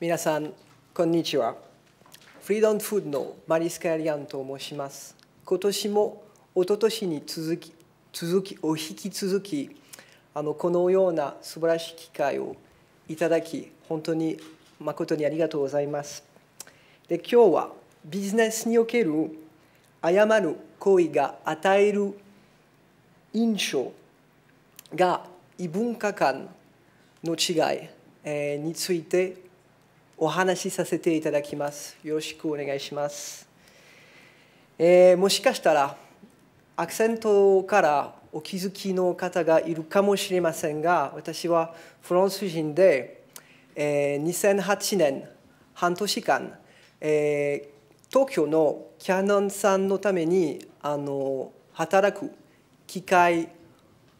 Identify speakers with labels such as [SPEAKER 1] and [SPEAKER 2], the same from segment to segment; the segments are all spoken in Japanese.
[SPEAKER 1] 皆さん、こんにちは。フリーダンフードのマリスカ・エリアンと申します。今年も一昨年に続き、続き、お引き続き、あのこのような素晴らしい機会をいただき、本当に誠にありがとうございます。で今日はビジネスにおける誤る行為が与える印象が異文化間の違いについてお話しさせていただきます。よろしくお願いします。えー、もしかしたらアクセントからお気づきの方がいるかもしれませんが私はフランス人で、えー、2008年半年間、えー、東京のキャノンさんのためにあの働く機会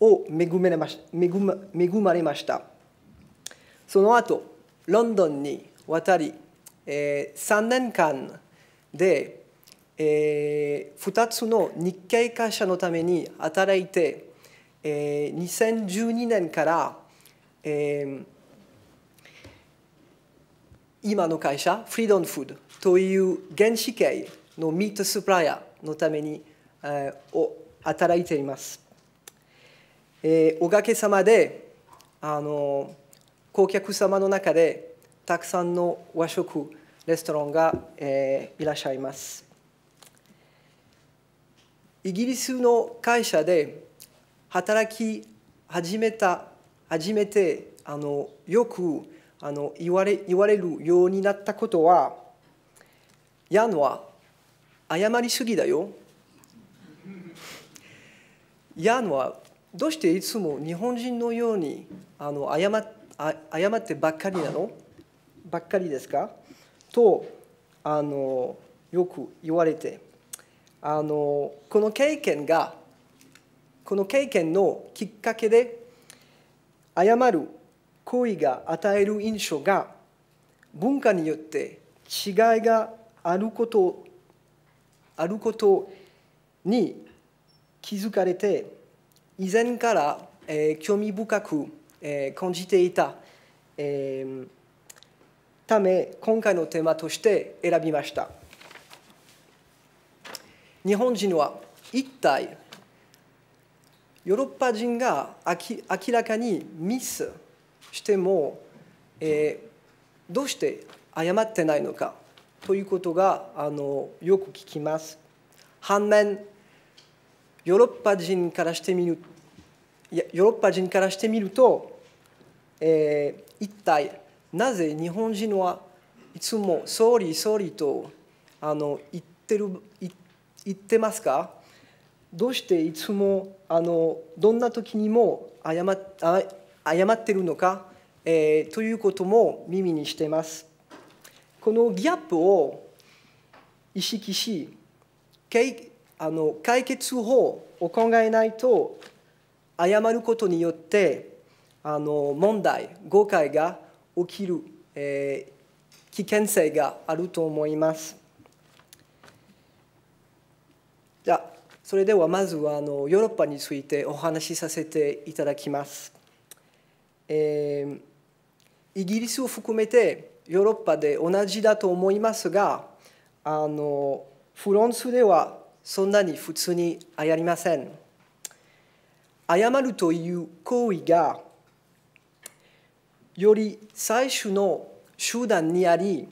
[SPEAKER 1] を恵まれました恵まれましたその後ロンドンに渡り、えー、3年間で、えー、2つの日系会社のために働いて、えー、2012年から、えー、今の会社フリードンフードという原子系のミートスプライヤーのために、えー、を働いています。えー、おかげさまであの顧客様の中でたくさんの和食レストランが、えー、いらっしゃいますイギリスの会社で働き始めた初めてあのよくあの言われ言われるようになったことは「ヤンは謝りすぎだよ」「ヤンはどうしていつも日本人のようにあの謝謝ってばっかりなの?」ばっかりですかとあのよく言われてあのこの経験がこの経験のきっかけで謝る行為が与える印象が文化によって違いがあることあることに気づかれて以前から、えー、興味深く、えー、感じていた、えーため今回のテーマとして選びました日本人は一体ヨーロッパ人が明らかにミスしても、えー、どうして謝ってないのかということがあのよく聞きます反面ヨーロッパ人からしてみるヨーロッパ人からしてみると、えー、一体なぜ日本人はいつも総理総理とあの言ってる言ってますかどうしていつもあのどんな時にも謝謝ってるのか、えー、ということも耳にしてます。このギャップを意識しあの解決法を考えないと謝ることによってあの問題誤解が起きる、えー、危険性があると思います。じゃあそれではまずはあのヨーロッパについてお話しさせていただきます。えー、イギリスを含めてヨーロッパで同じだと思いますがあのフランスではそんなに普通にあやりません。謝るという行為がより最初の手段にあり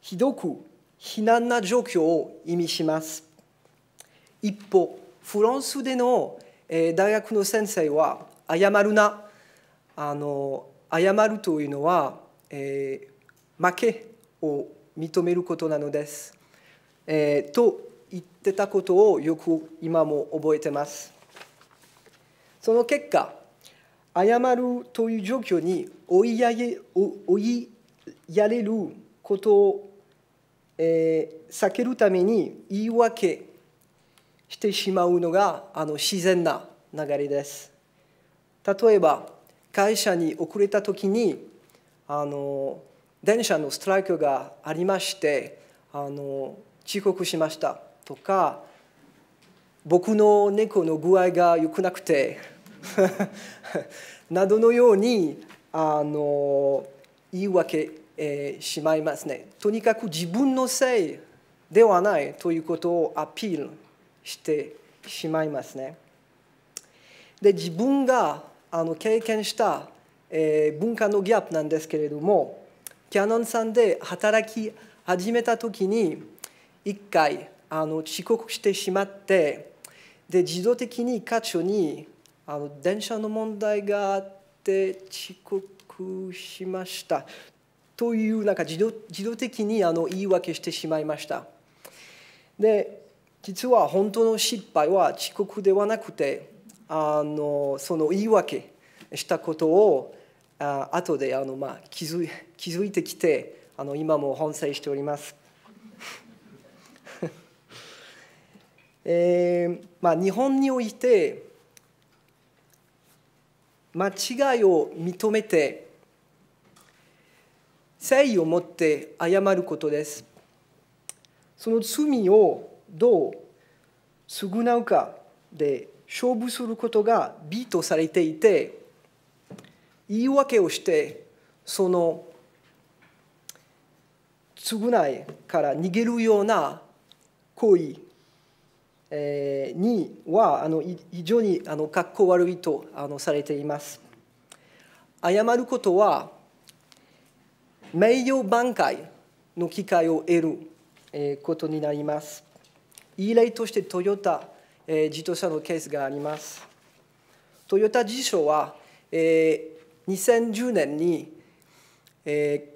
[SPEAKER 1] ひどく非難な状況を意味します一方フランスでの大学の先生は謝るなあの謝るというのは、えー、負けを認めることなのです、えー、と言ってたことをよく今も覚えてますその結果謝るという状況に追いやげ追いやれることを、えー、避けるために言い訳してしまうのがあの自然な流れです。例えば会社に遅れた時にあの電車のストライクがありましてあの遅刻しましたとか僕の猫の具合が良くなくて などのようにあの言い訳、えしまいますね。とにかく自分のせいではないということをアピールしてしまいますね。で自分があの経験した、え文化のギャップなんですけれどもキャノンさんで働き始めた時に一回あの遅刻してしまってで自動的に課長にあの電車の問題があって遅刻しましたというなんか自動自動的にあの言い訳してしまいましたで実は本当の失敗は遅刻ではなくてあのその言い訳したことをあ後であの、まあ、気づ気づいてきてあの今も反省しております。えーまあ、日本において間違いを認めて誠意を持って謝ることですその罪をどう償うかで勝負することが美とされていて言い訳をしてその償いから逃げるような行為にはあの非常にあの格好悪いとあのされています。謝ることは名誉挽回の機会を得ることになります。いい例としてトヨタ自動車のケースがあります。トヨタ自称は2010年に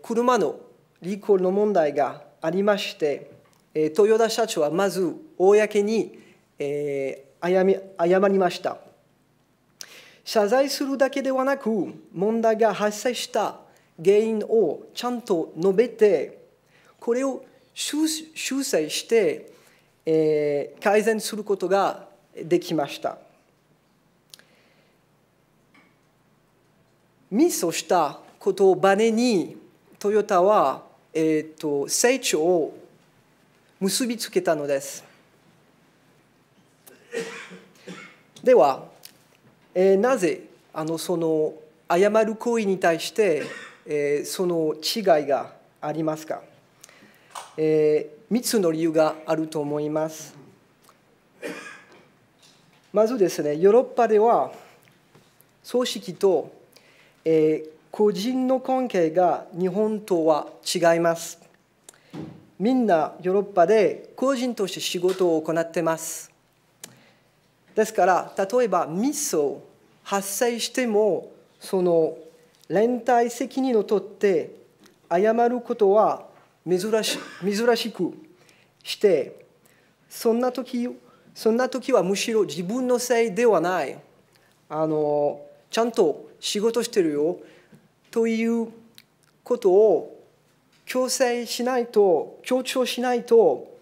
[SPEAKER 1] 車のリコールの問題がありまして、豊田社長はまず公にえ誤りました。謝罪するだけではなく、問題が発生した原因をちゃんと述べて、これを修正して、えー、改善することができました。ミスをしたことをバネに、トヨタは、えーと、と成長を結びつけたのです。では、えー、なぜあのその謝る行為に対して、えー、その違いがありますか、えー、3つの理由があると思います。まずですね、ヨーロッパでは組織と、えー、個人の関係が日本とは違います。みんなヨーロッパで個人として仕事を行ってます。ですから例えばミスを発生してもその連帯責任を取って謝ることは珍し珍しくしてそんな時そんな時はむしろ自分のせいではないあのちゃんと仕事してるよということを強制しないと強調しないと、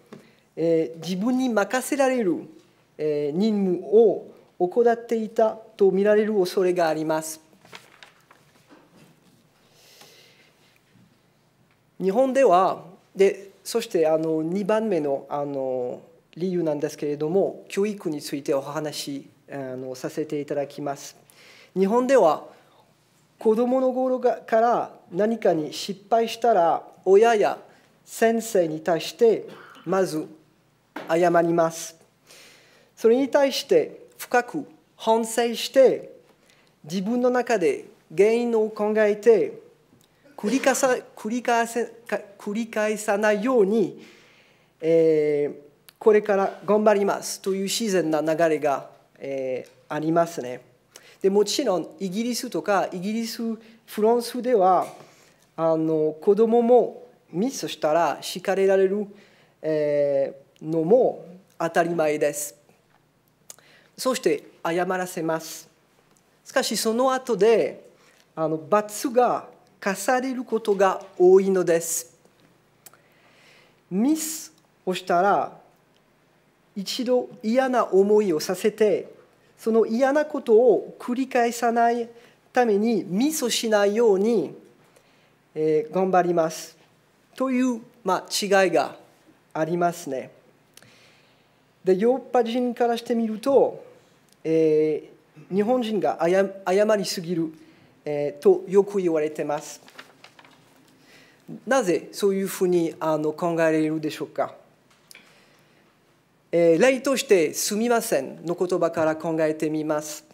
[SPEAKER 1] えー、自分に任せられる任務を怠っていたとみられる恐れがあります。日本ではでそしてあの2番目のあの理由なんですけれども教育についてお話しあのさせていただきます。日本では子どもの頃から何かに失敗したら親や先生に対してまず謝ります。それに対して深く反省して自分の中で原因を考えて繰り返さ繰り返せ繰り返さないように、えー、これから頑張りますという自然な流れが、えー、ありますね。でもちろんイギリスとかイギリスフランスではあの子どももミスしたら叱られる、えー、のも当たり前です。そして謝らせますしかしその後であの罰が課されることが多いのですミスをしたら一度嫌な思いをさせてその嫌なことを繰り返さないためにミスをしないように、えー、頑張りますという、まあ、違いがありますね。でヨーロッパ人からしてみるとえー、日本人が謝りすぎる、えー、とよく言われてます。なぜそういうふうにあの考えられるでしょうか、えー、例として「すみません」の言葉から考えてみます。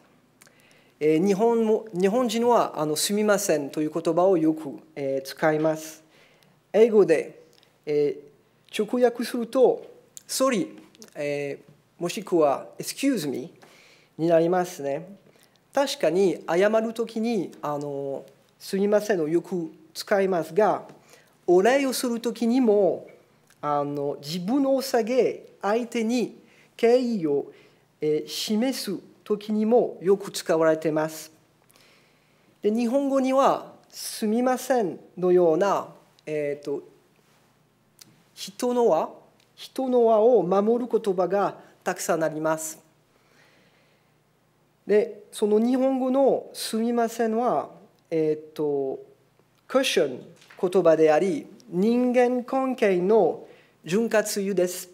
[SPEAKER 1] えー、日本も日本人はあの「すみません」という言葉をよく、えー、使います。英語で、えー、直訳すると「sorry」えー、もしくは「excuse me」になりますね。確かに謝る時にあの「すみません」をよく使いますがお礼をする時にもあの自分を下げ相手に敬意を、え示す時にもよく使われています。で日本語には「すみません」のような、えーと、と人の輪人の輪を守る言葉がたくさんあります。でその日本語の「すみませんは」えっ、ー、とクッション言葉であり人間関係の潤滑油です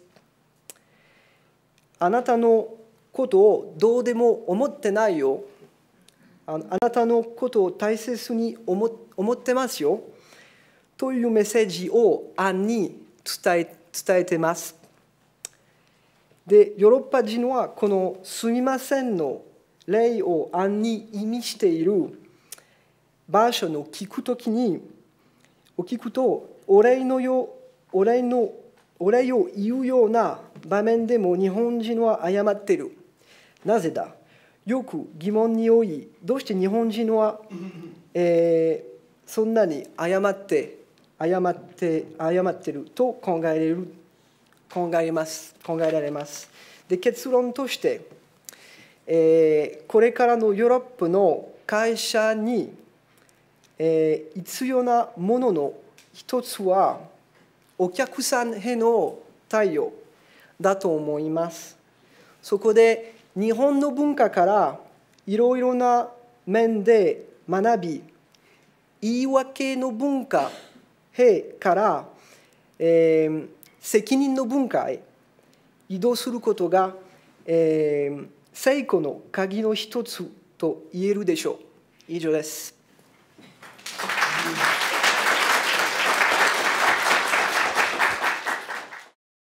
[SPEAKER 1] あなたのことをどうでも思ってないよあなたのことを大切に思思ってますよというメッセージをアンに伝え伝えてますでヨーロッパ人はこの「すみません」の霊を暗に意味している場所の聞くときに、お聞くと、お礼のよお礼のお礼を言うような場面でも日本人は誤っている。なぜだよく疑問に多い、どうして日本人は、えー、そんなに誤って、誤って、誤ってると考えれる、考えます、考えられます。で、結論として、えこれからのヨーロッパの会社に、え必要なものの一つはお客さんへの対応だと思います。そこで日本の文化からいろいろな面で学び言い訳の文化へから、えー、責任の文化へ移動することが、えー最古の鍵の一つと言えるでしょう以上です